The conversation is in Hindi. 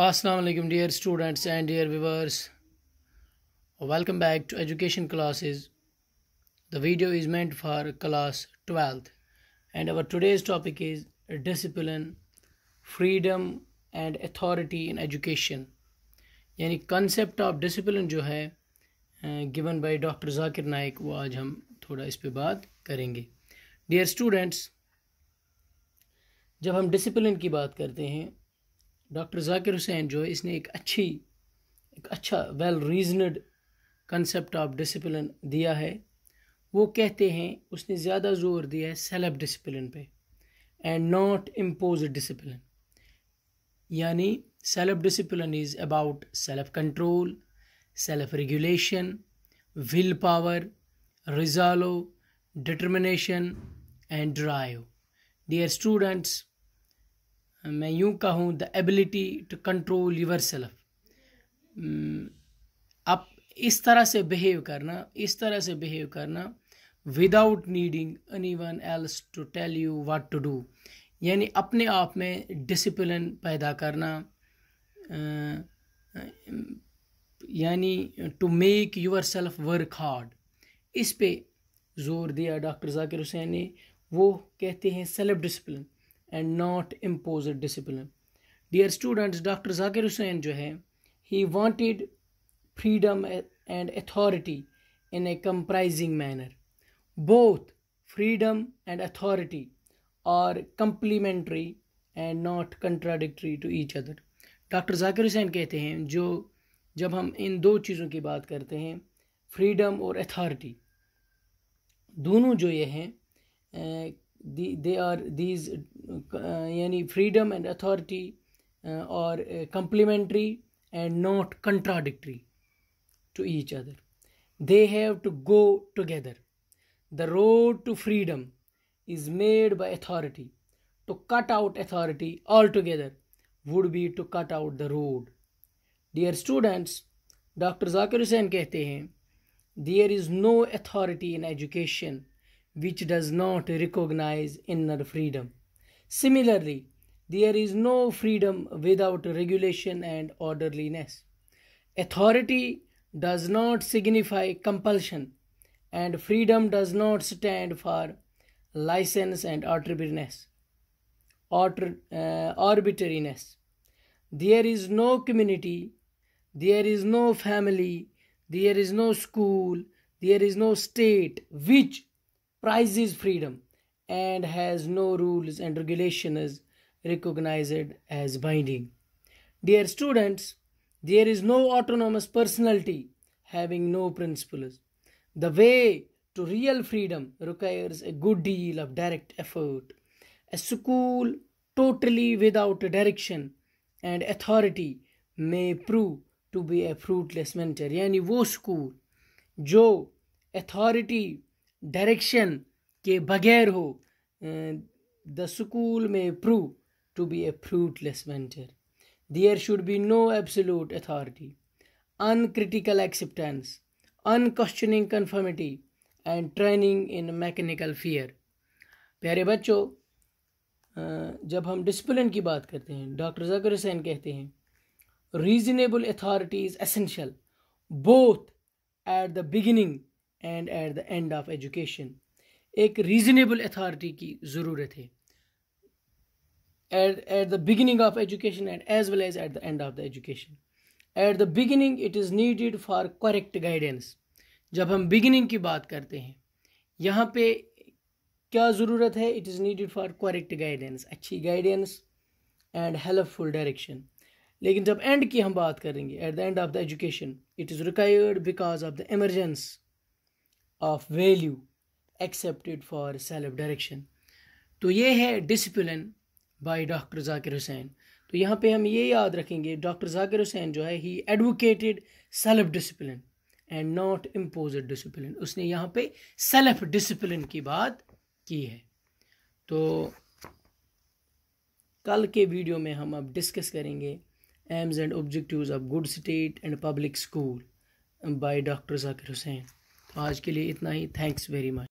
Aslam dear students and dear viewers welcome back to education classes the video is meant for class twelfth and our today's topic is discipline freedom and authority in education यानी कंसेप्ट ऑफ डिसिप्लिन जो है given by doctor Zakir Naik वो आज हम थोड़ा इस पर बात करेंगे डियर स्टूडेंट्स जब हम डिसिप्लिन की बात करते हैं डॉक्टर जाकिर हुसैन जो है इसने एक अच्छी एक अच्छा well reasoned concept of discipline दिया है वो कहते हैं उसने ज़्यादा जोर दिया है सेल्फ डिसिप्लिन पे एंड नॉट इम्पोज डिसिप्लिन यानी self discipline is about self control self regulation will power resolve determination and drive dear students मैं यूँ कहूँ the ability to control yourself आप इस तरह से बिहेव करना इस तरह से बिहेव करना without needing anyone else to tell you what to do यानी अपने आप में डिसिप्लिन पैदा करना यानी to make yourself work hard इस पे जोर दिया डॉक्टर जाकिर हुसैन ने वो कहते हैं self discipline and not impose discipline dear students doctor Zakir Hussain जो है he wanted freedom and authority in a comprising manner both freedom and authority are complementary and not contradictory to each other doctor Zakir Hussain कहते हैं जो जब हम इन दो चीज़ों की बात करते हैं फ्रीडम और अथॉरिटी दोनों जो ये हैं the, they are these uh, any freedom and authority uh, are uh, complementary and not contradictory to each other they have to go together the road to freedom is made by authority to cut out authority altogether would be to cut out the road dear students dr zakir hussain kehte hain there is no authority in education which does not recognize inner freedom. Similarly, there is no freedom without regulation and orderliness. Authority does not signify compulsion, and freedom does not stand for license and arbitrariness. uh, arbitrariness. There is no community, there is no family, there is no school, there is no state which prizes freedom and has no rules and regulations recognized as binding. Dear students, there is no autonomous personality having no principles. The way to real freedom requires a good deal of direct effort. A school totally without direction and authority may prove to be a fruitless mentor. Yani wo school जो authority डायरेक्शन के बगैर हो द स्कूल में prove to be a fruitless venture there should be no absolute authority uncritical acceptance unquestioning conformity and training in mechanical fear प्यारे बच्चों जब हम डिसिप्लिन की बात करते हैं डॉक्टर जकर हुसैन कहते हैं reasonable authority is essential both at the beginning and at the end of education एक रीजनेबल अथॉरिटी की ज़रूरत है at the beginning of education and as well as at the end of the education at the beginning it is needed for correct guidance जब हम बिगिनिंग की बात करते हैं यहाँ पे क्या ज़रूरत है it is needed for correct guidance अच्छी गाइडेंस एंड हेल्पफुल डायरेक्शन लेकिन जब एंड की हम बात करेंगे at the end of the education it is required because of the emergency of value accepted for self direction तो ये है discipline by doctor Zakir Hussain तो यहाँ पे हम ये याद रखेंगे डॉक्टर जाकिर हुसैन जो है he advocated self discipline and not impose discipline उसने यहाँ पे सेल्फ डिसिप्लिन की बात की है तो कल के वीडियो में हम अब डिस्कस करेंगे aims and objectives of good state and public school by doctor Zakir Hussain आज के लिए इतना ही थैंक्स वेरी मच